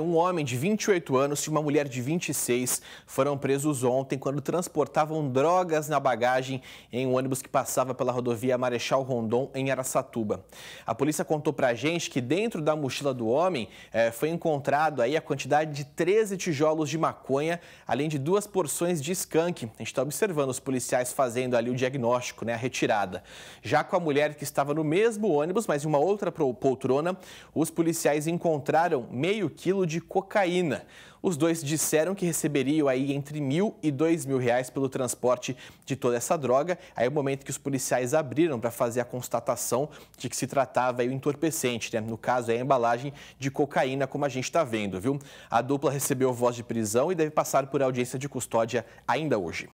Um homem de 28 anos e uma mulher de 26 foram presos ontem quando transportavam drogas na bagagem em um ônibus que passava pela rodovia Marechal Rondon, em Araçatuba. A polícia contou pra gente que dentro da mochila do homem eh, foi encontrado aí a quantidade de 13 tijolos de maconha, além de duas porções de skunk. A gente está observando os policiais fazendo ali o diagnóstico, né, a retirada. Já com a mulher que estava no mesmo ônibus, mas em uma outra poltrona, os policiais encontraram meio quilo quilo de cocaína. Os dois disseram que receberiam aí entre mil e dois mil reais pelo transporte de toda essa droga. Aí é o momento que os policiais abriram para fazer a constatação de que se tratava aí o entorpecente, né? No caso, é a embalagem de cocaína, como a gente está vendo, viu? A dupla recebeu voz de prisão e deve passar por audiência de custódia ainda hoje.